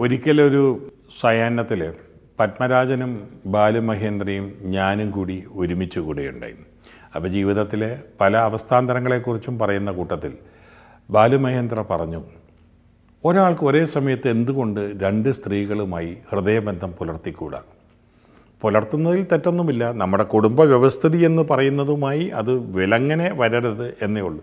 ഒരിക്കലൊരു സയാനത്തിൽ പത്മരാജനും ബാലുമഹേന്ദ്രയും ഞാനും കൂടി ഒരുമിച്ച് കൂടെയുണ്ടായി അപ്പോൾ ജീവിതത്തിലെ പല അവസ്ഥാന്തരങ്ങളെക്കുറിച്ചും പറയുന്ന കൂട്ടത്തിൽ ബാലുമഹേന്ദ്ര പറഞ്ഞു ഒരാൾക്ക് ഒരേ സമയത്ത് എന്തുകൊണ്ട് രണ്ട് സ്ത്രീകളുമായി ഹൃദയബന്ധം പുലർത്തിക്കൂടാ പുലർത്തുന്നതിൽ തെറ്റൊന്നുമില്ല നമ്മുടെ കുടുംബ വ്യവസ്ഥിതി എന്ന് പറയുന്നതുമായി അത് വിലങ്ങനെ വരരുത് എന്നേ ഉള്ളൂ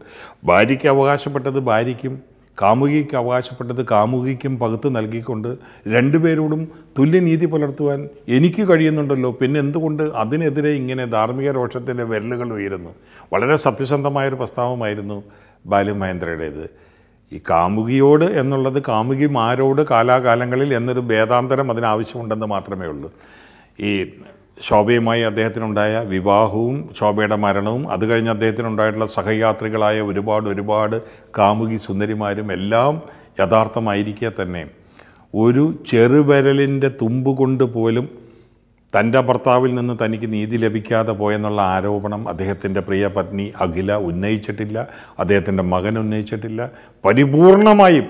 ഭാര്യയ്ക്ക് അവകാശപ്പെട്ടത് ഭാര്യയ്ക്കും കാമുകിക്ക് അവകാശപ്പെട്ടത് കാമുകിക്കും പകുത്ത് നൽകിക്കൊണ്ട് രണ്ടുപേരോടും തുല്യനീതി പുലർത്തുവാൻ എനിക്ക് കഴിയുന്നുണ്ടല്ലോ പിന്നെ എന്തുകൊണ്ട് അതിനെതിരെ ഇങ്ങനെ ധാർമ്മിക രോഷത്തിൻ്റെ വിരലുകൾ ഉയരുന്നു വളരെ സത്യസന്ധമായൊരു പ്രസ്താവമായിരുന്നു ബാലു മഹേന്ദ്രയുടേത് ഈ കാമുകിയോട് എന്നുള്ളത് കാമുകിമാരോട് കാലാകാലങ്ങളിൽ എന്നൊരു ഭേദാന്തരം അതിനാവശ്യമുണ്ടെന്ന് മാത്രമേ ഉള്ളൂ ഈ ശോഭയുമായി അദ്ദേഹത്തിനുണ്ടായ വിവാഹവും ശോഭയുടെ മരണവും അത് കഴിഞ്ഞ് അദ്ദേഹത്തിനുണ്ടായിട്ടുള്ള സഹയാത്രികളായ ഒരുപാട് ഒരുപാട് കാമുകി സുന്ദരിമാരും എല്ലാം യഥാർത്ഥമായിരിക്കുക തന്നെ ഒരു ചെറുവിരലിൻ്റെ തുമ്പ് കൊണ്ട് പോലും തൻ്റെ ഭർത്താവിൽ നിന്ന് തനിക്ക് നീതി ലഭിക്കാതെ പോയെന്നുള്ള ആരോപണം അദ്ദേഹത്തിൻ്റെ പ്രിയ പത്നി അഖില ഉന്നയിച്ചിട്ടില്ല അദ്ദേഹത്തിൻ്റെ മകൻ ഉന്നയിച്ചിട്ടില്ല പരിപൂർണമായും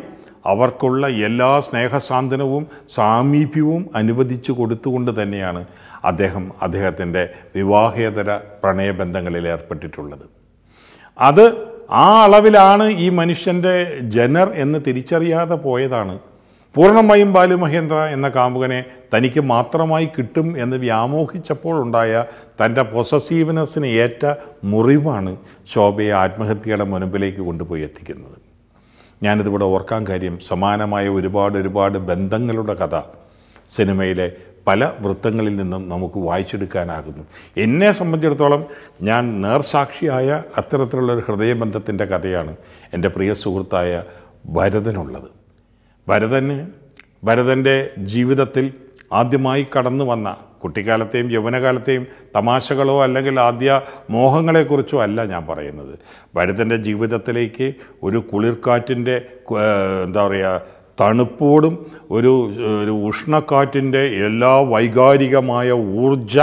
അവർക്കുള്ള എല്ലാ സ്നേഹസാന്ത്വനവും സാമീപ്യവും അനുവദിച്ചു കൊടുത്തുകൊണ്ട് തന്നെയാണ് അദ്ദേഹം അദ്ദേഹത്തിൻ്റെ വിവാഹേതര പ്രണയബന്ധങ്ങളിൽ ഏർപ്പെട്ടിട്ടുള്ളത് അത് ആ അളവിലാണ് ഈ മനുഷ്യൻ്റെ ജനർ എന്ന് തിരിച്ചറിയാതെ പോയതാണ് പൂർണ്ണമായും ബാലുമഹേന്ദ്ര എന്ന കാമുകനെ തനിക്ക് മാത്രമായി കിട്ടും എന്ന് വ്യാമോഹിച്ചപ്പോഴുണ്ടായ തൻ്റെ പൊസസീവ്നെസ്സിന് ഏറ്റ മുറിവാണ് ശോഭയെ ആത്മഹത്യയുടെ മുൻപിലേക്ക് കൊണ്ടുപോയി എത്തിക്കുന്നത് ഞാനിതിവിടെ ഓർക്കാൻ കാര്യം സമാനമായ ഒരുപാട് ഒരുപാട് ബന്ധങ്ങളുടെ കഥ സിനിമയിലെ പല വൃത്തങ്ങളിൽ നിന്നും നമുക്ക് വായിച്ചെടുക്കാനാകുന്നു എന്നെ സംബന്ധിച്ചിടത്തോളം ഞാൻ നേർസാക്ഷിയായ അത്തരത്തിലുള്ള ഒരു ഹൃദയബന്ധത്തിൻ്റെ കഥയാണ് എൻ്റെ പ്രിയ സുഹൃത്തായ ഭരതനുള്ളത് ഭരതന് ഭരതൻ്റെ ജീവിതത്തിൽ ആദ്യമായി കടന്നു വന്ന കുട്ടിക്കാലത്തെയും യൗവനകാലത്തെയും തമാശകളോ അല്ലെങ്കിൽ ആദ്യ മോഹങ്ങളെക്കുറിച്ചോ അല്ല ഞാൻ പറയുന്നത് ഭരതൻ്റെ ജീവിതത്തിലേക്ക് ഒരു കുളിർക്കാറ്റിൻ്റെ എന്താ പറയുക തണുപ്പോടും ഒരു ഒരു ഉഷ്ണക്കാറ്റിൻ്റെ എല്ലാ വൈകാരികമായ ഊർജ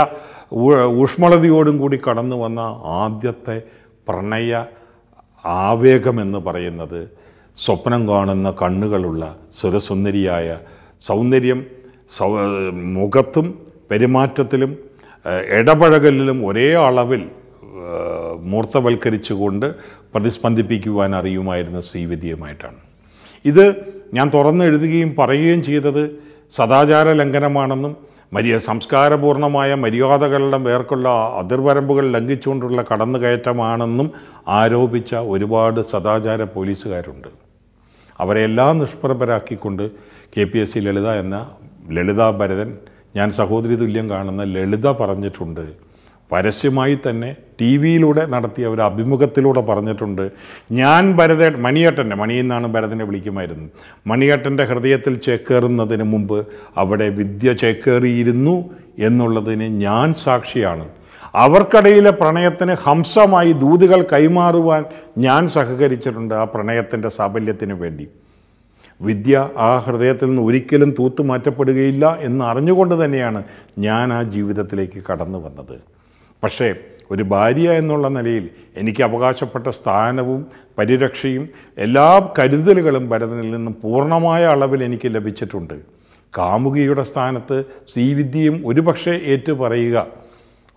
ഊഷ്മളതയോടും കൂടി കടന്നു വന്ന ആദ്യത്തെ പ്രണയ ആവേഗമെന്ന് പറയുന്നത് സ്വപ്നം കാണുന്ന കണ്ണുകളുള്ള സുരസുന്ദരിയായ സൗന്ദര്യം മുഖത്തും പെരുമാറ്റത്തിലും ഇടപഴകലിലും ഒരേ അളവിൽ മൂർത്തവൽക്കരിച്ചുകൊണ്ട് പ്രതിസ്പന്ദിപ്പിക്കുവാൻ അറിയുമായിരുന്ന ശ്രീവിദ്യയുമായിട്ടാണ് ഇത് ഞാൻ തുറന്നെഴുതുകയും പറയുകയും ചെയ്തത് സദാചാര ലംഘനമാണെന്നും മര്യ സംസ്കാരപൂർണമായ മര്യാദകളുടെ പേർക്കുള്ള അതിർവരമ്പുകൾ ലംഘിച്ചുകൊണ്ടുള്ള കടന്നുകയറ്റമാണെന്നും ആരോപിച്ച ഒരുപാട് സദാചാര പോലീസുകാരുണ്ട് അവരെല്ലാം നിഷ്പ്രഭരാക്കിക്കൊണ്ട് K P S C Lalitha എന്ന ലളിതാ ഭരതൻ ഞാൻ സഹോദരി തുല്യം കാണുന്ന ലളിത പറഞ്ഞിട്ടുണ്ട് പരസ്യമായി തന്നെ ടി വിയിലൂടെ നടത്തിയ ഒരു അഭിമുഖത്തിലൂടെ പറഞ്ഞിട്ടുണ്ട് ഞാൻ ഭരത മണിയേട്ടൻ്റെ മണിയിൽ നിന്നാണ് ഭരതനെ വിളിക്കുമായിരുന്നു മണിയേട്ടൻ്റെ ഹൃദയത്തിൽ ചേക്കേറുന്നതിന് മുമ്പ് അവിടെ വിദ്യ ചേക്കേറിയിരുന്നു എന്നുള്ളതിന് ഞാൻ സാക്ഷിയാണ് അവർക്കിടയിലെ പ്രണയത്തിന് ഹംസമായി ദൂതുകൾ കൈമാറുവാൻ ഞാൻ സഹകരിച്ചിട്ടുണ്ട് ആ പ്രണയത്തിൻ്റെ സാഫല്യത്തിന് വേണ്ടി വിദ്യ ആ ഹൃദയത്തിൽ നിന്ന് ഒരിക്കലും തൂത്തു മാറ്റപ്പെടുകയില്ല എന്ന് അറിഞ്ഞുകൊണ്ട് തന്നെയാണ് ഞാൻ ആ ജീവിതത്തിലേക്ക് കടന്നു വന്നത് പക്ഷേ ഒരു ഭാര്യ എന്നുള്ള നിലയിൽ എനിക്ക് അവകാശപ്പെട്ട സ്ഥാനവും പരിരക്ഷയും എല്ലാ കരുതലുകളും ഭരതനിൽ നിന്നും പൂർണ്ണമായ അളവിൽ എനിക്ക് ലഭിച്ചിട്ടുണ്ട് കാമുകിയുടെ സ്ഥാനത്ത് ശ്രീവിദ്യയും ഒരുപക്ഷെ ഏറ്റുപറയുക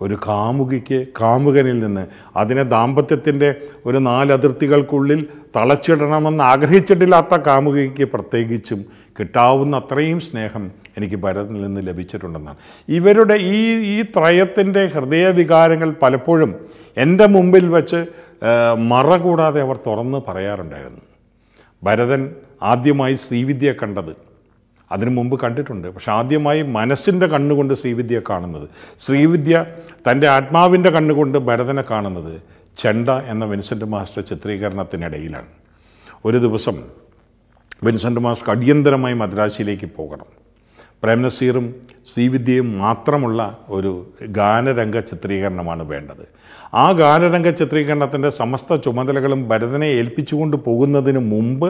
ഒരു കാമുകിക്ക് കാമുകനിൽ നിന്ന് അതിനെ ദാമ്പത്യത്തിൻ്റെ ഒരു അതിർത്തികൾക്കുള്ളിൽ തളച്ചിടണമെന്ന് ആഗ്രഹിച്ചിട്ടില്ലാത്ത കാമുകിക്ക് പ്രത്യേകിച്ചും കിട്ടാവുന്ന അത്രയും സ്നേഹം എനിക്ക് ഭരതനിൽ നിന്ന് ലഭിച്ചിട്ടുണ്ടെന്നാണ് ഇവരുടെ ഈ ഈ ത്രയത്തിൻ്റെ ഹൃദയവികാരങ്ങൾ പലപ്പോഴും എൻ്റെ മുമ്പിൽ വച്ച് മറ കൂടാതെ അവർ തുറന്ന് പറയാറുണ്ടായിരുന്നു ഭരതൻ ആദ്യമായി ശ്രീവിദ്യ കണ്ടത് അതിനു മുമ്പ് കണ്ടിട്ടുണ്ട് പക്ഷെ ആദ്യമായി മനസ്സിൻ്റെ കണ്ണുകൊണ്ട് ശ്രീവിദ്യ കാണുന്നത് ശ്രീവിദ്യ തൻ്റെ ആത്മാവിൻ്റെ കണ്ണുകൊണ്ട് ഭരതനെ കാണുന്നത് ചെണ്ട എന്ന വിൻസെൻ്റ് മാസ്റ്റർ ചിത്രീകരണത്തിനിടയിലാണ് ഒരു ദിവസം വിൻസെൻ്റ് മാസ്റ്റർ അടിയന്തരമായി മദ്രാസിയിലേക്ക് പോകണം പ്രേംനസീറും ശ്രീവിദ്യയും മാത്രമുള്ള ഒരു ഗാനരംഗ ചിത്രീകരണമാണ് വേണ്ടത് ആ ഗാനരംഗ ചിത്രീകരണത്തിൻ്റെ സമസ്ത ചുമതലകളും ഭരതനെ ഏൽപ്പിച്ചുകൊണ്ട് പോകുന്നതിന് മുമ്പ്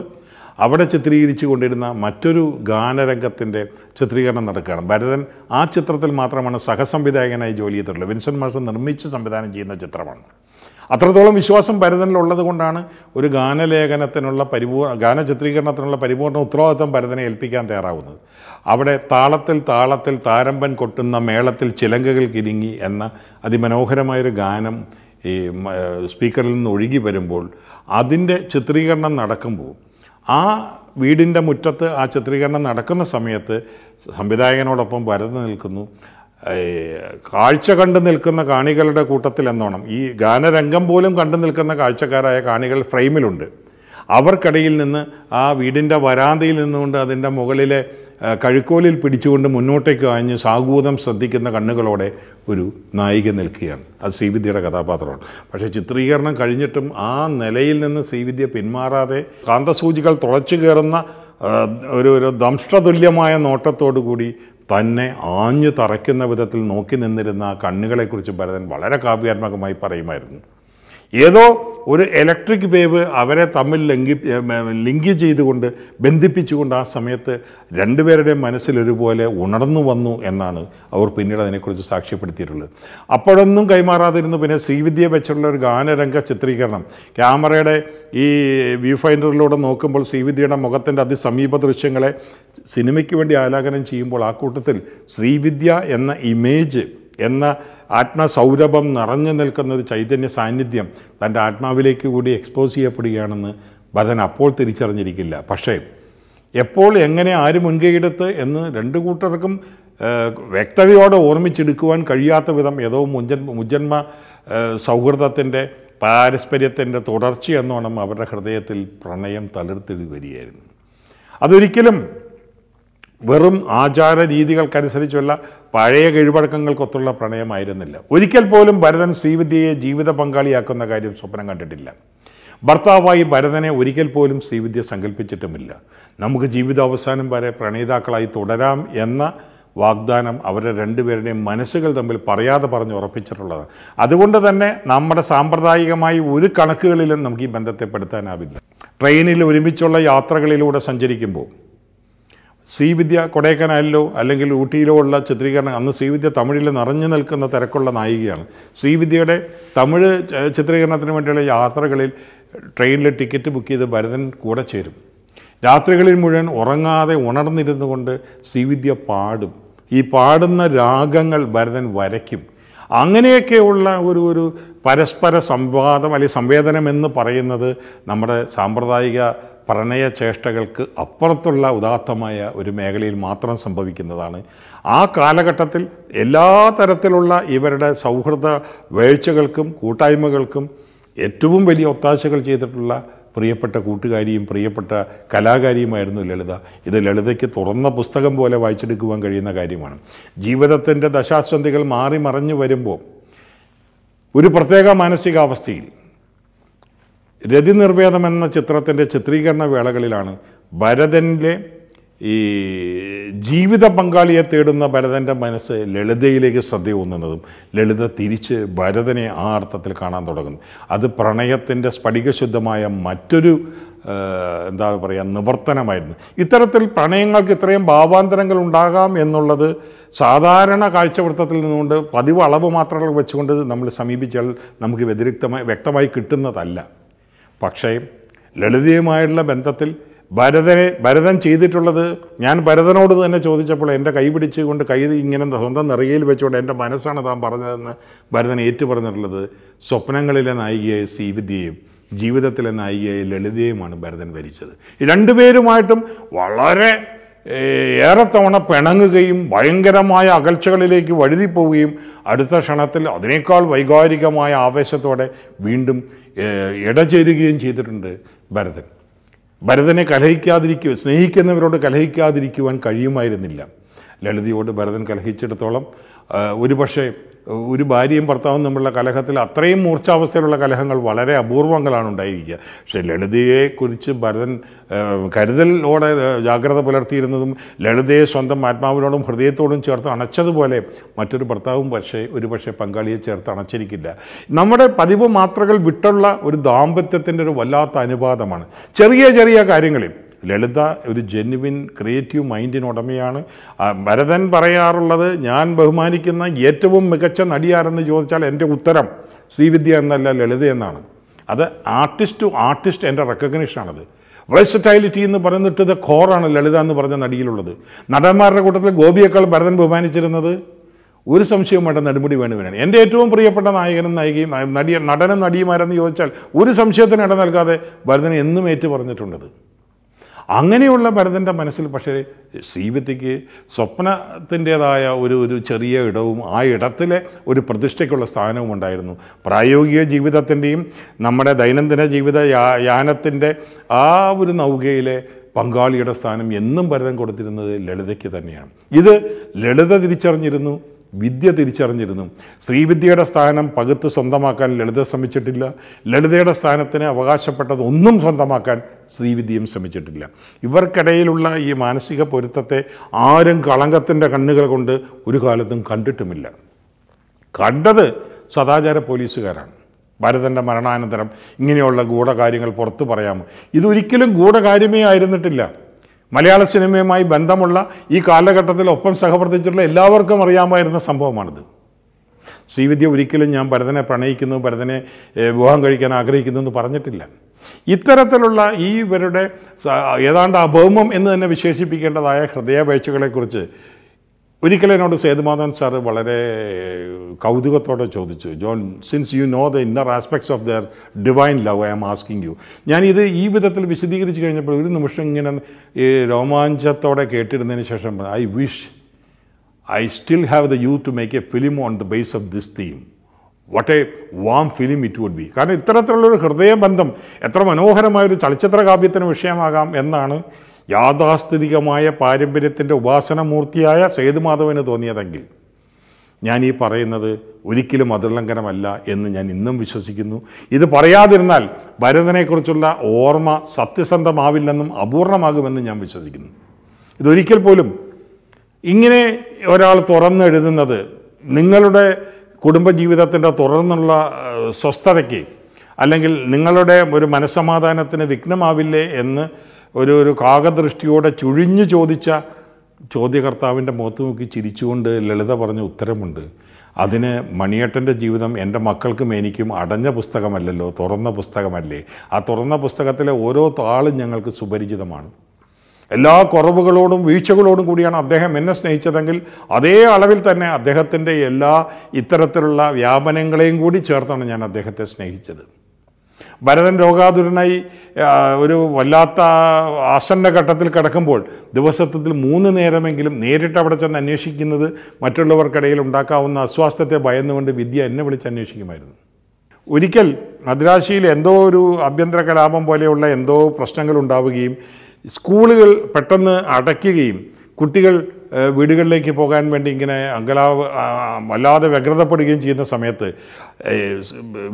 അവിടെ ചിത്രീകരിച്ചു കൊണ്ടിരുന്ന മറ്റൊരു ഗാനരംഗത്തിൻ്റെ ചിത്രീകരണം നടക്കുകയാണ് ഭരതൻ ആ ചിത്രത്തിൽ മാത്രമാണ് സഹസംവിധായകനായി ജോലി ചെയ്തിട്ടുള്ളത് വിൻസൻ മാഷ് നിർമ്മിച്ച് സംവിധാനം ചെയ്യുന്ന ചിത്രമാണ് അത്രത്തോളം വിശ്വാസം ഭരതനിലുള്ളത് കൊണ്ടാണ് ഒരു ഗാനലേഖനത്തിനുള്ള പരിപൂർ ഗാന ചിത്രീകരണത്തിനുള്ള പരിപൂർണ ഉത്തരവാദിത്വം ഭരതനെ ഏൽപ്പിക്കാൻ തയ്യാറാവുന്നത് അവിടെ താളത്തിൽ താളത്തിൽ താരമ്പൻ കൊട്ടുന്ന മേളത്തിൽ ചിലങ്കകൾ കിരിങ്ങി എന്ന അതിമനോഹരമായൊരു ഗാനം ഈ സ്പീക്കറിൽ നിന്ന് ഒഴുകി വരുമ്പോൾ അതിൻ്റെ ചിത്രീകരണം നടക്കുമ്പോൾ ആ വീടിൻ്റെ മുറ്റത്ത് ആ ചിത്രീകരണം നടക്കുന്ന സമയത്ത് സംവിധായകനോടൊപ്പം ഭരത് നിൽക്കുന്നു കാഴ്ച കണ്ട് നിൽക്കുന്ന കാണികളുടെ കൂട്ടത്തിൽ എന്നോണം ഈ ഗാനരംഗം പോലും കണ്ടു നിൽക്കുന്ന കാഴ്ചക്കാരായ കാണികൾ ഫ്രെയിമിലുണ്ട് അവർക്കിടയിൽ നിന്ന് ആ വീടിൻ്റെ വരാന്തയിൽ നിന്നുകൊണ്ട് അതിൻ്റെ മുകളിലെ കഴുക്കോലിൽ പിടിച്ചുകൊണ്ട് മുന്നോട്ടേക്ക് ആഞ്ഞ് സാഗൂതം ശ്രദ്ധിക്കുന്ന കണ്ണുകളോടെ ഒരു നായിക നിൽക്കുകയാണ് അത് ശ്രീവിദ്യയുടെ കഥാപാത്രമാണ് പക്ഷേ ചിത്രീകരണം കഴിഞ്ഞിട്ടും ആ നിലയിൽ നിന്ന് ശ്രീവിദ്യ പിന്മാറാതെ കാന്തസൂചികൾ തുളച്ചു കയറുന്ന ഒരു ഒരു ദംഷ്ടതുല്യമായ നോട്ടത്തോടു കൂടി തന്നെ ആഞ്ഞു തറയ്ക്കുന്ന വിധത്തിൽ നോക്കി നിന്നിരുന്ന ആ കണ്ണുകളെക്കുറിച്ച് ഭരതൻ വളരെ കാവ്യാത്മകമായി പറയുമായിരുന്നു ഏതോ ഒരു ഇലക്ട്രിക് വേവ് അവരെ തമ്മിൽ ലിങ്കി ലിങ്ക് ചെയ്തുകൊണ്ട് ബന്ധിപ്പിച്ചുകൊണ്ട് ആ സമയത്ത് രണ്ടുപേരുടെയും മനസ്സിലൊരുപോലെ ഉണർന്നു വന്നു എന്നാണ് അവർ പിന്നീട് അതിനെക്കുറിച്ച് സാക്ഷ്യപ്പെടുത്തിയിട്ടുള്ളത് അപ്പോഴൊന്നും കൈമാറാതിരുന്നു പിന്നെ ശ്രീവിദ്യ വെച്ചുള്ള ഒരു ഗാനരംഗ ചിത്രീകരണം ക്യാമറയുടെ ഈ വ്യൂ ഫൈൻഡറിലൂടെ നോക്കുമ്പോൾ ശ്രീവിദ്യയുടെ മുഖത്തിൻ്റെ അതിസമീപ ദൃശ്യങ്ങളെ സിനിമയ്ക്ക് വേണ്ടി ആലാകനം ചെയ്യുമ്പോൾ ആ കൂട്ടത്തിൽ ശ്രീവിദ്യ എന്ന ഇമേജ് എന്ന ആത്മസൗരഭം നിറഞ്ഞു നിൽക്കുന്നത് ചൈതന്യ സാന്നിധ്യം തൻ്റെ ആത്മാവിലേക്ക് കൂടി എക്സ്പോസ് ചെയ്യപ്പെടുകയാണെന്ന് ഭരൻ അപ്പോൾ തിരിച്ചറിഞ്ഞിരിക്കില്ല പക്ഷേ എപ്പോൾ എങ്ങനെ ആര് മുൻകൈയെടുത്ത് എന്ന് രണ്ട് കൂട്ടർക്കും വ്യക്തതയോടെ ഓർമ്മിച്ചെടുക്കുവാൻ കഴിയാത്ത വിധം ഏതോ മുജൻ മുജന്മ സൗഹൃദത്തിൻ്റെ പാരസ്പര്യത്തിൻ്റെ തുടർച്ചയെന്നോണം അവരുടെ ഹൃദയത്തിൽ പ്രണയം തളിർത്തിടി വരികയായിരുന്നു അതൊരിക്കലും വെറും ആചാര രീതികൾക്കനുസരിച്ചുള്ള പഴയ കീഴ്വഴക്കങ്ങൾക്കൊത്തുള്ള പ്രണയമായിരുന്നില്ല ഒരിക്കൽ പോലും ഭരതൻ ശ്രീവിദ്യയെ ജീവിത പങ്കാളിയാക്കുന്ന കാര്യം സ്വപ്നം കണ്ടിട്ടില്ല ഭർത്താവായി ഭരതനെ ഒരിക്കൽ പോലും ശ്രീവിദ്യ സങ്കല്പിച്ചിട്ടുമില്ല നമുക്ക് ജീവിതാവസാനം വരെ പ്രണയിതാക്കളായി തുടരാം എന്ന വാഗ്ദാനം അവരെ രണ്ടുപേരുടെയും മനസ്സുകൾ തമ്മിൽ പറയാതെ പറഞ്ഞ് ഉറപ്പിച്ചിട്ടുള്ളതാണ് അതുകൊണ്ട് തന്നെ നമ്മുടെ സാമ്പ്രദായികമായി ഒരു കണക്കുകളിലും നമുക്ക് ഈ ബന്ധത്തെ പെടുത്താനാവില്ല ട്രെയിനിൽ ഒരുമിച്ചുള്ള യാത്രകളിലൂടെ സഞ്ചരിക്കുമ്പോൾ സി വിദ്യ കൊടൈക്കനാലിലോ അല്ലെങ്കിൽ ഊട്ടിയിലോ ഉള്ള ചിത്രീകരണം അന്ന് സി വിദ്യ തമിഴിൽ നിറഞ്ഞു നിൽക്കുന്ന തിരക്കുള്ള നായികയാണ് സി വിദ്യയുടെ തമിഴ് ചിത്രീകരണത്തിന് വേണ്ടിയുള്ള യാത്രകളിൽ ട്രെയിനിൽ ടിക്കറ്റ് ബുക്ക് ചെയ്ത് ഭരതൻ കൂടെ ചേരും രാത്രികളിൽ മുഴുവൻ ഉറങ്ങാതെ ഉണർന്നിരുന്നു കൊണ്ട് സി വിദ്യ പാടും ഈ പാടുന്ന രാഗങ്ങൾ ഭരതൻ വരയ്ക്കും അങ്ങനെയൊക്കെയുള്ള ഒരു ഒരു പരസ്പര സംവാദം അല്ലെങ്കിൽ സംവേദനം എന്ന് പറയുന്നത് നമ്മുടെ സാമ്പ്രദായിക ചേഷ്ടകൾക്ക് അപ്പുറത്തുള്ള ഉദാത്തമായ ഒരു മേഖലയിൽ മാത്രം സംഭവിക്കുന്നതാണ് ആ കാലഘട്ടത്തിൽ എല്ലാ തരത്തിലുള്ള ഇവരുടെ സൗഹൃദ വേഴ്ചകൾക്കും കൂട്ടായ്മകൾക്കും ഏറ്റവും വലിയ ഒത്താശകൾ ചെയ്തിട്ടുള്ള പ്രിയപ്പെട്ട കൂട്ടുകാരിയും പ്രിയപ്പെട്ട കലാകാരിയുമായിരുന്നു ലളിത ഇത് ലളിതയ്ക്ക് തുറന്ന പുസ്തകം പോലെ വായിച്ചെടുക്കുവാൻ കഴിയുന്ന കാര്യമാണ് ജീവിതത്തിൻ്റെ ദശാസന്ധികൾ മാറി മറിഞ്ഞു വരുമ്പോൾ ഒരു പ്രത്യേക മാനസികാവസ്ഥയിൽ രതിനിർവേദം എന്ന ചിത്രത്തിൻ്റെ ചിത്രീകരണ വേളകളിലാണ് ഭരതൻ്റെ ഈ ജീവിത പങ്കാളിയെ തേടുന്ന ഭരതൻ്റെ മനസ്സ് ലളിതയിലേക്ക് ഊന്നുന്നതും ലളിത തിരിച്ച് ഭരതനെ ആ അർത്ഥത്തിൽ കാണാൻ തുടങ്ങുന്നു അത് പ്രണയത്തിൻ്റെ സ്ഫടികശുദ്ധമായ മറ്റൊരു എന്താ പറയുക നിവർത്തനമായിരുന്നു ഇത്തരത്തിൽ പ്രണയങ്ങൾക്ക് ഇത്രയും ഭാവാന്തരങ്ങൾ ഉണ്ടാകാം എന്നുള്ളത് സാധാരണ കാഴ്ചവൃത്തത്തിൽ നിന്നുകൊണ്ട് പതിവ് അളവ് മാത്രങ്ങൾ വെച്ചുകൊണ്ട് നമ്മൾ സമീപിച്ചാൽ നമുക്ക് വ്യതിരിക്തമായി വ്യക്തമായി കിട്ടുന്നതല്ല പക്ഷേ ലളിതയുമായുള്ള ബന്ധത്തിൽ ഭരതനെ ഭരതൻ ചെയ്തിട്ടുള്ളത് ഞാൻ ഭരതനോട് തന്നെ ചോദിച്ചപ്പോൾ എൻ്റെ കൈ പിടിച്ചുകൊണ്ട് കൈ ഇങ്ങനെ സ്വന്തം നിറയിൽ വെച്ചുകൊണ്ട് എൻ്റെ മനസ്സാണ് താൻ പറഞ്ഞതെന്ന് ഭരതൻ ഏറ്റു പറഞ്ഞിട്ടുള്ളത് സ്വപ്നങ്ങളിലെ നായികയായ സീവിദ്യയും ജീവിതത്തിലെ നായികയായ ലളിതയുമാണ് ഭരതൻ ഭരിച്ചത് രണ്ടുപേരുമായിട്ടും വളരെ ഏറെ തവണ പിണങ്ങുകയും ഭയങ്കരമായ അകൽച്ചകളിലേക്ക് വഴുതിപ്പോവുകയും അടുത്ത ക്ഷണത്തിൽ അതിനേക്കാൾ വൈകാരികമായ ആവേശത്തോടെ വീണ്ടും ഇടചേരുകയും ചെയ്തിട്ടുണ്ട് ഭരതൻ ഭരതനെ കലഹിക്കാതിരിക്കുക സ്നേഹിക്കുന്നവരോട് കലഹിക്കാതിരിക്കുവാൻ കഴിയുമായിരുന്നില്ല ലളിതയോട് ഭരതൻ കലഹിച്ചിടത്തോളം ഒരു പക്ഷേ ഒരു ഭാര്യയും ഭർത്താവും തമ്മിലുള്ള കലഹത്തിൽ അത്രയും മൂർച്ചാവസ്ഥയിലുള്ള കലഹങ്ങൾ വളരെ അപൂർവങ്ങളാണ് ഉണ്ടായിരിക്കുക പക്ഷേ ലളിതയെക്കുറിച്ച് ഭരതൻ കരുതലോടെ ജാഗ്രത പുലർത്തിയിരുന്നതും ലളിതയെ സ്വന്തം ആത്മാവിനോടും ഹൃദയത്തോടും ചേർത്ത് അണച്ചതുപോലെ മറ്റൊരു ഭർത്താവും പക്ഷേ ഒരു പക്ഷേ പങ്കാളിയെ ചേർത്ത് അണച്ചിരിക്കില്ല നമ്മുടെ പതിവ് മാത്രകൾ വിട്ടുള്ള ഒരു ദാമ്പത്യത്തിൻ്റെ ഒരു വല്ലാത്ത അനുപാതമാണ് ചെറിയ ചെറിയ കാര്യങ്ങളിൽ ലളിത ഒരു ജെന്യുവിൻ ക്രിയേറ്റീവ് മൈൻഡിനുടമയാണ് ഭരതൻ പറയാറുള്ളത് ഞാൻ ബഹുമാനിക്കുന്ന ഏറ്റവും മികച്ച നടിയാരെന്ന് ചോദിച്ചാൽ എൻ്റെ ഉത്തരം ശ്രീവിദ്യ എന്നല്ല ലളിത എന്നാണ് അത് ആർട്ടിസ്റ്റ് ടു ആർട്ടിസ്റ്റ് എൻ്റെ റെക്കഗ്നേഷനാണത് വെസ്റ്റൈലിറ്റി എന്ന് പറയുന്നിട്ട് ഇത് ഖോറാണ് ലളിത എന്ന് പറഞ്ഞ നടിയിലുള്ളത് നടന്മാരുടെ കൂട്ടത്തിൽ ഗോപിയേക്കാൾ ഭരതൻ ബഹുമാനിച്ചിരുന്നത് ഒരു സംശയവും വേണ്ട നെടുമുടി വേണുവിനാണ് എൻ്റെ ഏറ്റവും പ്രിയപ്പെട്ട നായകനും നായികയും നടിയ നടനും നടിയുമാരെന്ന് ചോദിച്ചാൽ ഒരു സംശയത്തിന് ഇട നൽകാതെ ഭരതൻ എന്നും ഏറ്റു പറഞ്ഞിട്ടുണ്ടത് അങ്ങനെയുള്ള ഭരതൻ്റെ മനസ്സിൽ പക്ഷേ സീവിതയ്ക്ക് സ്വപ്നത്തിൻ്റേതായ ഒരു ഒരു ചെറിയ ഇടവും ആ ഇടത്തിലെ ഒരു പ്രതിഷ്ഠയ്ക്കുള്ള സ്ഥാനവും ഉണ്ടായിരുന്നു പ്രായോഗിക ജീവിതത്തിൻ്റെയും നമ്മുടെ ദൈനംദിന ജീവിത യാനത്തിൻ്റെ ആ ഒരു നൗകയിലെ പങ്കാളിയുടെ സ്ഥാനം എന്നും ഭരതം കൊടുത്തിരുന്നത് ലളിതയ്ക്ക് തന്നെയാണ് ഇത് ലളിത തിരിച്ചറിഞ്ഞിരുന്നു വിദ്യ തിരിച്ചറിഞ്ഞിരുന്നു ശ്രീവിദ്യയുടെ സ്ഥാനം പകുത്ത് സ്വന്തമാക്കാൻ ലളിത ശ്രമിച്ചിട്ടില്ല ലളിതയുടെ സ്ഥാനത്തിന് അവകാശപ്പെട്ടത് ഒന്നും സ്വന്തമാക്കാൻ ശ്രീവിദ്യയും ശ്രമിച്ചിട്ടില്ല ഇവർക്കിടയിലുള്ള ഈ മാനസിക പൊരുത്തത്തെ ആരും കളങ്കത്തിൻ്റെ കണ്ണുകൾ കൊണ്ട് ഒരു കാലത്തും കണ്ടിട്ടുമില്ല കണ്ടത് സദാചാര പോലീസുകാരാണ് ഭരതൻ്റെ മരണാനന്തരം ഇങ്ങനെയുള്ള ഗൂഢകാര്യങ്ങൾ പുറത്തു പറയാമോ ഇതൊരിക്കലും ഗൂഢകാര്യമേ ആയിരുന്നിട്ടില്ല മലയാള സിനിമയുമായി ബന്ധമുള്ള ഈ കാലഘട്ടത്തിൽ ഒപ്പം സഹപ്രവർത്തിച്ചിട്ടുള്ള എല്ലാവർക്കും അറിയാമായിരുന്ന സംഭവമാണിത് ശ്രീവിദ്യ ഒരിക്കലും ഞാൻ ഭരതനെ പ്രണയിക്കുന്നു ഭരതനെ വിവാഹം കഴിക്കാൻ ആഗ്രഹിക്കുന്നു എന്ന് പറഞ്ഞിട്ടില്ല ഇത്തരത്തിലുള്ള ഈ ഇവരുടെ ഏതാണ്ട് അഭൗമം എന്ന് തന്നെ വിശേഷിപ്പിക്കേണ്ടതായ ഹൃദയപേക്ഷകളെക്കുറിച്ച് ഒരിക്കലും എന്നോട് സേതുമാധവൻ സാറ് വളരെ കൗതുകത്തോടെ ചോദിച്ചു John since you know the inner aspects of the divine love I'm asking you ഞാനിത് ഈ വിധത്തിൽ വിശദീകരിച്ച് കഴിഞ്ഞപ്പോൾ ഒരു നിമിഷം ഇങ്ങനെ ഈ രോമാഞ്ചത്തോടെ കേട്ടിരുന്നതിന് ശേഷം I wish I still have the youth to make a film on the base of this theme what a warm film it would be കാരണം ഇത്തരത്തിലുള്ളൊരു ഹൃദയബന്ധം എത്ര മനോഹരമായൊരു ചലച്ചിത്ര കാവ്യത്തിന് വിഷയമാകാം എന്നാണ് യാഥാസ്ഥിതികമായ പാരമ്പര്യത്തിൻ്റെ ഉപാസനമൂർത്തിയായ സേതുമാധവന് തോന്നിയതെങ്കിൽ ഞാൻ ഈ പറയുന്നത് ഒരിക്കലും അതിർലംഘനമല്ല എന്ന് ഞാൻ ഇന്നും വിശ്വസിക്കുന്നു ഇത് പറയാതിരുന്നാൽ ഭരതനെക്കുറിച്ചുള്ള ഓർമ്മ സത്യസന്ധമാവില്ലെന്നും അപൂർണമാകുമെന്നും ഞാൻ വിശ്വസിക്കുന്നു ഇതൊരിക്കൽ പോലും ഇങ്ങനെ ഒരാൾ തുറന്നെഴുതുന്നത് നിങ്ങളുടെ കുടുംബജീവിതത്തിൻ്റെ തുറന്നുള്ള സ്വസ്ഥതയ്ക്ക് അല്ലെങ്കിൽ നിങ്ങളുടെ ഒരു മനസ്സമാധാനത്തിന് വിഘ്നമാവില്ലേ എന്ന് ഒരു ഒരു കാകദൃഷ്ടിയോടെ ചുഴിഞ്ഞു ചോദിച്ച ചോദ്യകർത്താവിൻ്റെ മുഖത്ത് നോക്കി ചിരിച്ചുകൊണ്ട് ലളിത പറഞ്ഞ ഉത്തരമുണ്ട് അതിന് മണിയേട്ടൻ്റെ ജീവിതം എൻ്റെ മക്കൾക്കും എനിക്കും അടഞ്ഞ പുസ്തകമല്ലല്ലോ തുറന്ന പുസ്തകമല്ലേ ആ തുറന്ന പുസ്തകത്തിലെ ഓരോ താളും ഞങ്ങൾക്ക് സുപരിചിതമാണ് എല്ലാ കുറവുകളോടും വീഴ്ചകളോടും കൂടിയാണ് അദ്ദേഹം എന്നെ സ്നേഹിച്ചതെങ്കിൽ അതേ അളവിൽ തന്നെ അദ്ദേഹത്തിൻ്റെ എല്ലാ ഇത്തരത്തിലുള്ള വ്യാപനങ്ങളെയും കൂടി ചേർത്താണ് ഞാൻ അദ്ദേഹത്തെ സ്നേഹിച്ചത് ഭരതൻ രോഗാതുരനായി ഒരു വല്ലാത്ത ആസന്ന ഘട്ടത്തിൽ കിടക്കുമ്പോൾ ദിവസത്തിൽ മൂന്ന് നേരമെങ്കിലും നേരിട്ട് അവിടെ ചെന്ന് അന്വേഷിക്കുന്നത് മറ്റുള്ളവർക്കിടയിൽ ഉണ്ടാക്കാവുന്ന അസ്വാസ്ഥ്യത്തെ ഭയന്നുകൊണ്ട് വിദ്യ എന്നെ വിളിച്ച് അന്വേഷിക്കുമായിരുന്നു ഒരിക്കൽ മദ്രാശിയിൽ എന്തോ ഒരു ആഭ്യന്തര കലാപം പോലെയുള്ള എന്തോ പ്രശ്നങ്ങൾ ഉണ്ടാവുകയും സ്കൂളുകൾ പെട്ടെന്ന് അടയ്ക്കുകയും കുട്ടികൾ വീടുകളിലേക്ക് പോകാൻ വേണ്ടി ഇങ്ങനെ അങ്കലാവ് വല്ലാതെ വ്യഗ്രതപ്പെടുകയും ചെയ്യുന്ന സമയത്ത്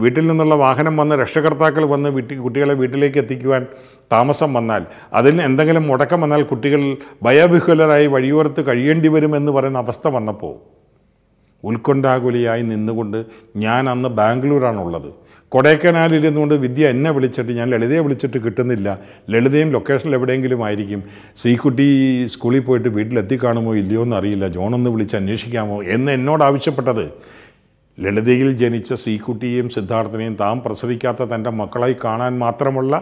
വീട്ടിൽ നിന്നുള്ള വാഹനം വന്ന് രക്ഷകർത്താക്കൾ വന്ന് വീട്ടിൽ കുട്ടികളെ വീട്ടിലേക്ക് എത്തിക്കുവാൻ താമസം വന്നാൽ അതിന് എന്തെങ്കിലും മുടക്കം വന്നാൽ കുട്ടികൾ ഭയവിഹുലരായി വഴിയോരത്ത് കഴിയേണ്ടി വരുമെന്ന് പറയുന്ന അവസ്ഥ വന്നപ്പോൾ ഉത്കൊണ്ടാകുലിയായി നിന്നുകൊണ്ട് ഞാൻ അന്ന് ബാംഗ്ലൂരാണുള്ളത് കൊടൈക്കനാലിരുന്നുകൊണ്ട് വിദ്യ എന്നെ വിളിച്ചിട്ട് ഞാൻ ലളിതയെ വിളിച്ചിട്ട് കിട്ടുന്നില്ല ലളിതയും ലൊക്കേഷനിൽ എവിടെയെങ്കിലും ആയിരിക്കും ശ്രീക്കുട്ടി സ്കൂളിൽ പോയിട്ട് വീട്ടിലെത്തി കാണുമോ ഇല്ലയോ എന്ന് അറിയില്ല ജോണൊന്ന് വിളിച്ച് അന്വേഷിക്കാമോ എന്ന് എന്നോട് ആവശ്യപ്പെട്ടത് ലളിതയിൽ ജനിച്ച ശ്രീക്കുട്ടിയെയും സിദ്ധാർത്ഥനെയും താൻ പ്രസവിക്കാത്ത തൻ്റെ മക്കളായി കാണാൻ മാത്രമുള്ള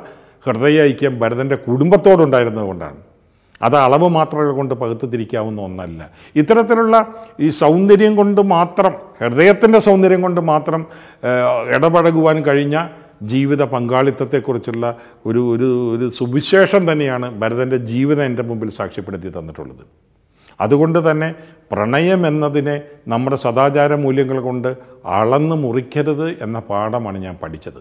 ഹൃദയ ഐക്യം ഭരതൻ്റെ കുടുംബത്തോടുണ്ടായിരുന്നതുകൊണ്ടാണ് അത് അളവ് മാത്രകൾ കൊണ്ട് തിരിക്കാവുന്ന ഒന്നല്ല ഇത്തരത്തിലുള്ള ഈ സൗന്ദര്യം കൊണ്ട് മാത്രം ഹൃദയത്തിൻ്റെ സൗന്ദര്യം കൊണ്ട് മാത്രം ഇടപഴകുവാൻ കഴിഞ്ഞ ജീവിത പങ്കാളിത്തത്തെക്കുറിച്ചുള്ള ഒരു ഒരു ഒരു സുവിശേഷം തന്നെയാണ് ഭരതൻ്റെ ജീവിതം എൻ്റെ മുമ്പിൽ സാക്ഷ്യപ്പെടുത്തി തന്നിട്ടുള്ളത് അതുകൊണ്ട് തന്നെ പ്രണയം എന്നതിനെ നമ്മുടെ സദാചാര മൂല്യങ്ങൾ കൊണ്ട് അളന്ന് മുറിക്കരുത് എന്ന പാഠമാണ് ഞാൻ പഠിച്ചത്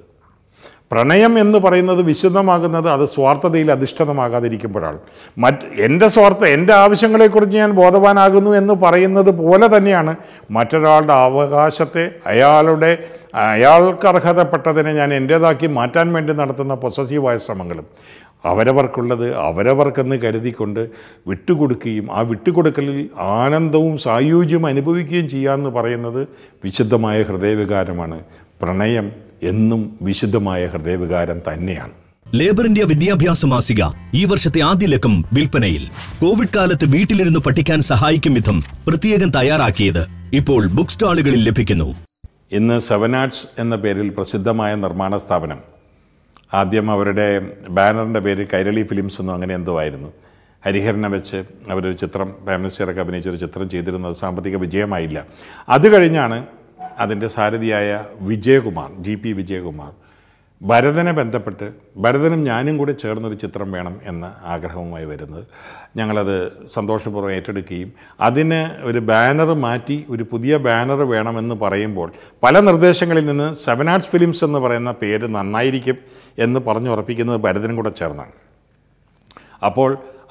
പ്രണയം എന്ന് പറയുന്നത് വിശുദ്ധമാകുന്നത് അത് സ്വാർത്ഥതയിൽ അധിഷ്ഠിതമാകാതിരിക്കുമ്പോഴാണ് മറ്റ് എൻ്റെ സ്വാർത്ഥ എൻ്റെ ആവശ്യങ്ങളെക്കുറിച്ച് ഞാൻ ബോധവാനാകുന്നു എന്ന് പറയുന്നത് പോലെ തന്നെയാണ് മറ്റൊരാളുടെ അവകാശത്തെ അയാളുടെ അയാൾക്ക് അർഹതപ്പെട്ടതിനെ ഞാൻ എൻ്റേതാക്കി മാറ്റാൻ വേണ്ടി നടത്തുന്ന പൊസസീവായ ശ്രമങ്ങളും അവരവർക്കുള്ളത് അവരവർക്കെന്ന് കരുതിക്കൊണ്ട് വിട്ടുകൊടുക്കുകയും ആ വിട്ടുകൊടുക്കലിൽ ആനന്ദവും സായുജ്യവും അനുഭവിക്കുകയും ചെയ്യാമെന്ന് പറയുന്നത് വിശുദ്ധമായ ഹൃദയവികാരമാണ് പ്രണയം എന്നും വിശുദ്ധമായ ഹൃദയവികാരം തന്നെയാണ് ലേബർ ഇന്ത്യ വിദ്യാഭ്യാസ മാസിക ഈ വർഷത്തെ ആദ്യ ലക്കം വിൽപ്പനയിൽ കോവിഡ് കാലത്ത് വീട്ടിലിരുന്ന് പഠിക്കാൻ സഹായിക്കും വിധം പ്രത്യേകം തയ്യാറാക്കിയത് ഇപ്പോൾ ബുക്ക് സ്റ്റാളുകളിൽ ലഭിക്കുന്നു ഇന്ന് സെവൻ ആർട്സ് എന്ന പേരിൽ പ്രസിദ്ധമായ നിർമ്മാണ സ്ഥാപനം ആദ്യം അവരുടെ ബാനറിൻ്റെ പേര് കൈരളി ഫിലിംസ് എന്നോ അങ്ങനെ എന്തോ ആയിരുന്നു ഹരിഹരനെ വെച്ച് അവരൊരു ചിത്രം പ്രേമനസിയറൊക്കെ അഭിനയിച്ചൊരു ചിത്രം ചെയ്തിരുന്നത് സാമ്പത്തിക വിജയമായില്ല അത് കഴിഞ്ഞാണ് അതിൻ്റെ സാരഥിയായ വിജയകുമാർ ജി പി വിജയകുമാർ ഭരതനെ ബന്ധപ്പെട്ട് ഭരതനും ഞാനും കൂടി ചേർന്നൊരു ചിത്രം വേണം എന്ന ആഗ്രഹവുമായി വരുന്നത് ഞങ്ങളത് സന്തോഷപൂർവ്വം ഏറ്റെടുക്കുകയും അതിന് ഒരു ബാനർ മാറ്റി ഒരു പുതിയ ബാനർ വേണമെന്ന് പറയുമ്പോൾ പല നിർദ്ദേശങ്ങളിൽ നിന്ന് സെവൻ ആർട്സ് ഫിലിംസ് എന്ന് പറയുന്ന പേര് നന്നായിരിക്കും എന്ന് പറഞ്ഞുറപ്പിക്കുന്നത് ഭരതനും കൂടെ ചേർന്നാണ് അപ്പോൾ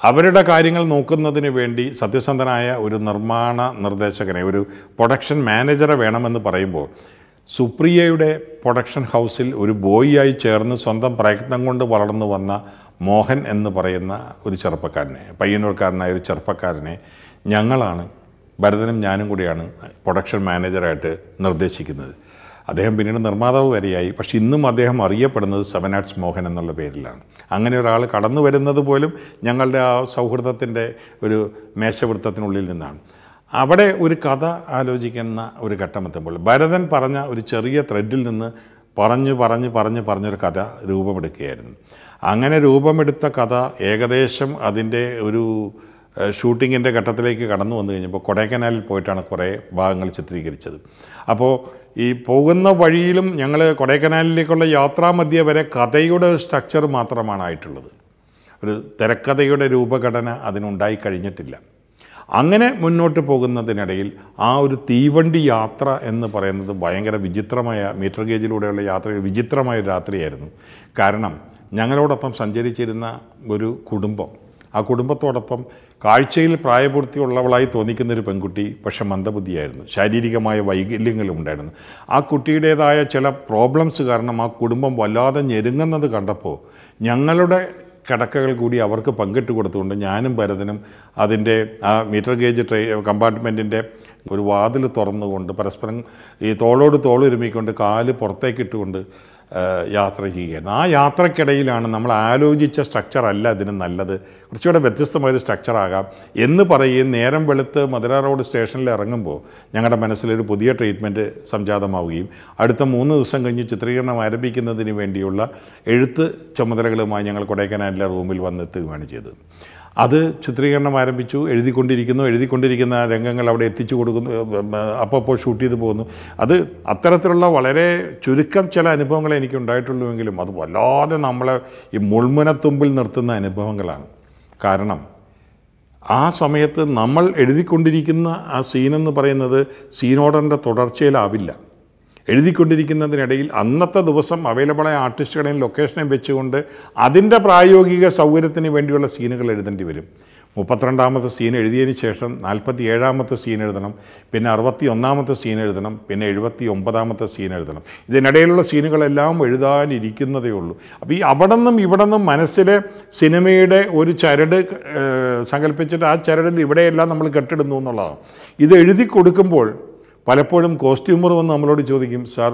അവരുടെ കാര്യങ്ങൾ നോക്കുന്നതിന് വേണ്ടി സത്യസന്ധനായ ഒരു നിർമ്മാണ നിർദ്ദേശകനെ ഒരു പ്രൊഡക്ഷൻ മാനേജറെ വേണമെന്ന് പറയുമ്പോൾ സുപ്രിയയുടെ പ്രൊഡക്ഷൻ ഹൗസിൽ ഒരു ബോയിയായി ചേർന്ന് സ്വന്തം പ്രയത്നം കൊണ്ട് വളർന്നു വന്ന മോഹൻ എന്ന് പറയുന്ന ഒരു ചെറുപ്പക്കാരനെ പയ്യന്നൂർക്കാരനായ ഒരു ചെറുപ്പക്കാരനെ ഞങ്ങളാണ് ഭരതനും ഞാനും കൂടിയാണ് പ്രൊഡക്ഷൻ മാനേജറായിട്ട് നിർദ്ദേശിക്കുന്നത് അദ്ദേഹം പിന്നീട് നിർമ്മാതാവ് വരെയായി പക്ഷേ ഇന്നും അദ്ദേഹം അറിയപ്പെടുന്നത് സെവൻ ആർട്സ് മോഹൻ എന്നുള്ള പേരിലാണ് അങ്ങനെ ഒരാൾ കടന്നു വരുന്നത് പോലും ഞങ്ങളുടെ ആ സൗഹൃദത്തിൻ്റെ ഒരു മേശവൃത്തത്തിനുള്ളിൽ നിന്നാണ് അവിടെ ഒരു കഥ ആലോചിക്കുന്ന ഒരു ഘട്ടമെത്തുമ്പോൾ ഭരതൻ പറഞ്ഞ ഒരു ചെറിയ ത്രെഡിൽ നിന്ന് പറഞ്ഞു പറഞ്ഞ് പറഞ്ഞ് പറഞ്ഞൊരു കഥ രൂപമെടുക്കുകയായിരുന്നു അങ്ങനെ രൂപമെടുത്ത കഥ ഏകദേശം അതിൻ്റെ ഒരു ഷൂട്ടിങ്ങിൻ്റെ ഘട്ടത്തിലേക്ക് കടന്നു വന്നു കഴിഞ്ഞപ്പോൾ കൊടൈക്കനാലിൽ പോയിട്ടാണ് കുറേ ഭാഗങ്ങൾ ചിത്രീകരിച്ചത് അപ്പോൾ ഈ പോകുന്ന വഴിയിലും ഞങ്ങൾ കൊടൈക്കനാലിലേക്കുള്ള യാത്രാമധ്യ വരെ കഥയുടെ സ്ട്രക്ചർ മാത്രമാണ് ആയിട്ടുള്ളത് ഒരു തിരക്കഥയുടെ രൂപഘടന അതിനുണ്ടായി കഴിഞ്ഞിട്ടില്ല അങ്ങനെ മുന്നോട്ട് പോകുന്നതിനിടയിൽ ആ ഒരു തീവണ്ടി യാത്ര എന്ന് പറയുന്നത് ഭയങ്കര വിചിത്രമായ മീറ്റർ ഗേജിലൂടെയുള്ള യാത്ര വിചിത്രമായ രാത്രിയായിരുന്നു കാരണം ഞങ്ങളോടൊപ്പം സഞ്ചരിച്ചിരുന്ന ഒരു കുടുംബം ആ കുടുംബത്തോടൊപ്പം കാഴ്ചയിൽ പ്രായപൂർത്തിയുള്ളവളായി തോന്നിക്കുന്നൊരു പെൺകുട്ടി പക്ഷെ മന്ദബുദ്ധിയായിരുന്നു ശാരീരികമായ വൈകല്യങ്ങളും ഉണ്ടായിരുന്നു ആ കുട്ടിയുടേതായ ചില പ്രോബ്ലംസ് കാരണം ആ കുടുംബം വല്ലാതെ ഞെരുങ്ങുന്നത് കണ്ടപ്പോൾ ഞങ്ങളുടെ കിടക്കകൾ കൂടി അവർക്ക് പങ്കിട്ട് കൊടുത്തുകൊണ്ട് ഞാനും ഭരതനും അതിൻ്റെ ആ മീറ്റർ ഗേജ് ട്രെയിൻ കമ്പാർട്ട്മെൻറ്റിൻ്റെ ഒരു വാതിൽ തുറന്നുകൊണ്ട് പരസ്പരം ഈ തോളോട് തോളൊരുമിക്കൊണ്ട് കാല് പുറത്തേക്കിട്ടുകൊണ്ട് യാത്ര ചെയ്യുകയായിരുന്നു ആ യാത്രക്കിടയിലാണ് നമ്മൾ ആലോചിച്ച സ്ട്രക്ചർ അല്ല ഇതിന് നല്ലത് കുറച്ചുകൂടെ വ്യത്യസ്തമായൊരു സ്ട്രക്ചറാകാം എന്ന് പറയുകയും നേരം വെളുത്ത് മധുര റോഡ് സ്റ്റേഷനിൽ ഇറങ്ങുമ്പോൾ ഞങ്ങളുടെ മനസ്സിലൊരു പുതിയ ട്രീറ്റ്മെൻറ്റ് സംജാതമാവുകയും അടുത്ത മൂന്ന് ദിവസം കഴിഞ്ഞ് ചിത്രീകരണം ആരംഭിക്കുന്നതിന് വേണ്ടിയുള്ള എഴുത്ത് ചുമതലകളുമായി ഞങ്ങൾ കൊടൈക്കനാലിലെ റൂമിൽ വന്നെത്തുകയാണ് ചെയ്തത് അത് ചിത്രീകരണം ആരംഭിച്ചു എഴുതിക്കൊണ്ടിരിക്കുന്നു എഴുതിക്കൊണ്ടിരിക്കുന്ന രംഗങ്ങൾ അവിടെ എത്തിച്ചു കൊടുക്കുന്നു അപ്പോൾ ഷൂട്ട് ചെയ്ത് പോകുന്നു അത് അത്തരത്തിലുള്ള വളരെ ചുരുക്കം ചില അനുഭവങ്ങൾ എനിക്ക് ഉണ്ടായിട്ടുള്ളൂവെങ്കിലും അത് വല്ലാതെ നമ്മളെ ഈ മുൾമുനത്തുമ്പിൽ നിർത്തുന്ന അനുഭവങ്ങളാണ് കാരണം ആ സമയത്ത് നമ്മൾ എഴുതിക്കൊണ്ടിരിക്കുന്ന ആ സീനെന്ന് പറയുന്നത് സീനോടൻ്റെ തുടർച്ചയിലാവില്ല എഴുതിക്കൊണ്ടിരിക്കുന്നതിനിടയിൽ അന്നത്തെ ദിവസം അവൈലബിളായ ആർട്ടിസ്റ്റുകളെയും ലൊക്കേഷനെയും വെച്ചുകൊണ്ട് അതിൻ്റെ പ്രായോഗിക സൗകര്യത്തിന് വേണ്ടിയുള്ള സീനുകൾ എഴുതേണ്ടി വരും മുപ്പത്തിരണ്ടാമത്തെ സീൻ എഴുതിയതിന് ശേഷം നാൽപ്പത്തി ഏഴാമത്തെ സീൻ എഴുതണം പിന്നെ അറുപത്തി ഒന്നാമത്തെ സീൻ എഴുതണം പിന്നെ എഴുപത്തി ഒമ്പതാമത്തെ സീൻ എഴുതണം ഇതിനിടയിലുള്ള സീനുകളെല്ലാം എഴുതാനിരിക്കുന്നതേ ഉള്ളൂ അപ്പോൾ ഈ അവിടെ നിന്നും ഇവിടെ നിന്നും മനസ്സിലെ സിനിമയുടെ ഒരു ചരട് സങ്കല്പിച്ചിട്ട് ആ ചരടിൽ ഇവിടെയെല്ലാം നമ്മൾ കെട്ടിടുന്നു എന്നുള്ളതാണ് ഇത് എഴുതി കൊടുക്കുമ്പോൾ പലപ്പോഴും കോസ്റ്റ്യൂമർ വന്ന് നമ്മളോട് ചോദിക്കും സാർ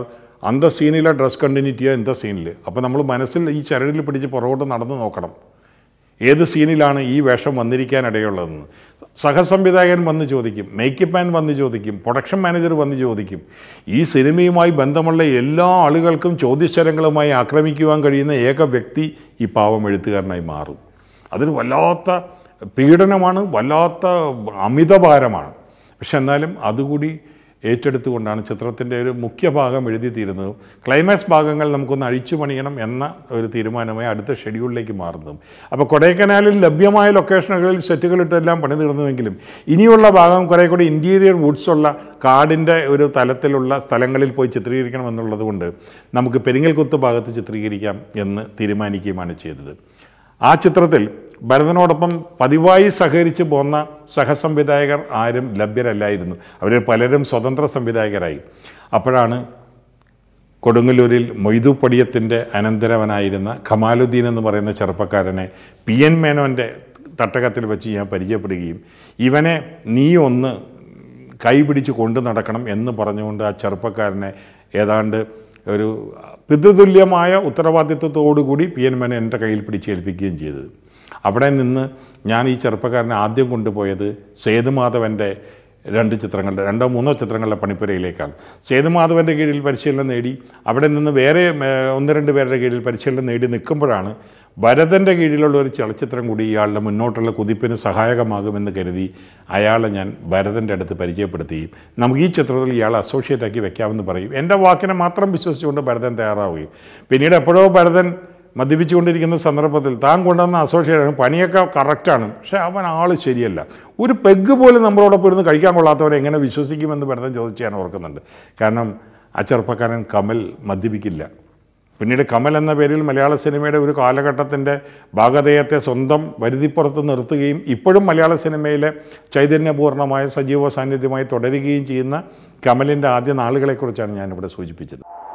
അന്ത സീനിലെ ഡ്രസ് കണ്ടിന്യൂറ്റിയോ എന്താ സീനിൽ അപ്പോൾ നമ്മൾ മനസ്സിൽ ഈ ചരടിൽ പിടിച്ച് പുറകോട്ട് നടന്ന് നോക്കണം ഏത് സീനിലാണ് ഈ വേഷം വന്നിരിക്കാനിടയുള്ളതെന്ന് സഹസംവിധായകൻ വന്ന് ചോദിക്കും മേക്കപ്പ് മാൻ വന്ന് ചോദിക്കും പ്രൊഡക്ഷൻ മാനേജർ വന്ന് ചോദിക്കും ഈ സിനിമയുമായി ബന്ധമുള്ള എല്ലാ ആളുകൾക്കും ചോദ്യശരങ്ങളുമായി ആക്രമിക്കുവാൻ കഴിയുന്ന ഏക വ്യക്തി ഈ പാവം എഴുത്തുകാരനായി മാറും അതൊരു വല്ലാത്ത പീഡനമാണ് വല്ലാത്ത അമിതഭാരമാണ് പക്ഷെ എന്നാലും അതുകൂടി ഏറ്റെടുത്തുകൊണ്ടാണ് ചിത്രത്തിൻ്റെ ഒരു മുഖ്യഭാഗം എഴുതി തീരുന്നത് ക്ലൈമാക്സ് ഭാഗങ്ങൾ നമുക്കൊന്ന് അഴിച്ചു പണിയണം എന്ന ഒരു തീരുമാനമായി അടുത്ത ഷെഡ്യൂളിലേക്ക് മാറുന്നതും അപ്പോൾ കൊടൈക്കനാലിൽ ലഭ്യമായ ലൊക്കേഷനുകളിൽ സെറ്റുകളിട്ടെല്ലാം പണി തീർന്നുവെങ്കിലും ഇനിയുള്ള ഭാഗം കുറേ കൂടി ഇൻറ്റീരിയർ വുഡ്സുള്ള കാടിൻ്റെ ഒരു തലത്തിലുള്ള സ്ഥലങ്ങളിൽ പോയി ചിത്രീകരിക്കണം എന്നുള്ളതുകൊണ്ട് നമുക്ക് പെരിങ്ങൽകുത്ത് ഭാഗത്ത് ചിത്രീകരിക്കാം എന്ന് തീരുമാനിക്കുകയുമാണ് ചെയ്തത് ആ ചിത്രത്തിൽ ഭരതനോടൊപ്പം പതിവായി സഹകരിച്ച് പോന്ന സഹസംവിധായകർ ആരും ലഭ്യരല്ലായിരുന്നു അവരിൽ പലരും സ്വതന്ത്ര സംവിധായകരായി അപ്പോഴാണ് കൊടുങ്ങല്ലൂരിൽ മൊയ്തു പടിയത്തിൻ്റെ അനന്തരവനായിരുന്ന ഖമാലുദ്ദീൻ എന്ന് പറയുന്ന ചെറുപ്പക്കാരനെ പി എൻ മേനോൻ്റെ തട്ടകത്തിൽ വെച്ച് ഞാൻ പരിചയപ്പെടുകയും ഇവനെ നീ ഒന്ന് കൈപിടിച്ച് കൊണ്ടു നടക്കണം എന്ന് പറഞ്ഞുകൊണ്ട് ആ ചെറുപ്പക്കാരനെ ഏതാണ്ട് ഒരു പിതൃതുല്യമായ ഉത്തരവാദിത്വത്തോടുകൂടി പി എൻ മേനോൻ എൻ്റെ കയ്യിൽ പിടിച്ചേൽപ്പിക്കുകയും ചെയ്തത് അവിടെ നിന്ന് ഞാൻ ഈ ചെറുപ്പക്കാരനെ ആദ്യം കൊണ്ടുപോയത് സേതുമാധവൻ്റെ രണ്ട് ചിത്രങ്ങളുടെ രണ്ടോ മൂന്നോ ചിത്രങ്ങളുടെ പണിപ്പുരയിലേക്കാണ് സേതുമാധവൻ്റെ കീഴിൽ പരിശീലനം നേടി അവിടെ നിന്ന് വേറെ ഒന്ന് രണ്ട് പേരുടെ കീഴിൽ പരിശീലനം നേടി നിൽക്കുമ്പോഴാണ് ഭരതൻ്റെ കീഴിലുള്ള ഒരു ചലച്ചിത്രം കൂടി ഇയാളുടെ മുന്നോട്ടുള്ള കുതിപ്പിന് സഹായകമാകുമെന്ന് കരുതി അയാളെ ഞാൻ ഭരതൻ്റെ അടുത്ത് പരിചയപ്പെടുത്തുകയും നമുക്ക് ഈ ചിത്രത്തിൽ ഇയാളെ അസോസിയേറ്റ് ആക്കി വെക്കാമെന്ന് പറയും എൻ്റെ വാക്കിനെ മാത്രം വിശ്വസിച്ചുകൊണ്ട് ഭരതൻ തയ്യാറാവുകയും പിന്നീട് എപ്പോഴോ ഭരതൻ മദ്യപിച്ചുകൊണ്ടിരിക്കുന്ന സന്ദർഭത്തിൽ താൻ കൊണ്ടുവന്ന അസോസിയേഷൻ പണിയൊക്കെ കറക്റ്റാണ് പക്ഷേ അവൻ ആൾ ശരിയല്ല ഒരു പെഗ് പോലും നമ്മളോടൊപ്പം ഇരുന്ന് കഴിക്കാൻ കൊള്ളാത്തവനെ എങ്ങനെ വിശ്വസിക്കുമെന്ന് പെട്ടെന്ന് ചോദിച്ച് ഞാൻ ഓർക്കുന്നുണ്ട് കാരണം ആ ചെറുപ്പക്കാരൻ കമൽ മദ്യപിക്കില്ല പിന്നീട് കമൽ എന്ന പേരിൽ മലയാള സിനിമയുടെ ഒരു കാലഘട്ടത്തിൻ്റെ ഭാഗതയത്തെ സ്വന്തം വരുതിപ്പുറത്ത് നിർത്തുകയും ഇപ്പോഴും മലയാള സിനിമയിലെ ചൈതന്യപൂർണമായ സജീവ സാന്നിധ്യമായി തുടരുകയും ചെയ്യുന്ന കമലിൻ്റെ ആദ്യ നാളുകളെക്കുറിച്ചാണ് ഞാനിവിടെ സൂചിപ്പിച്ചത്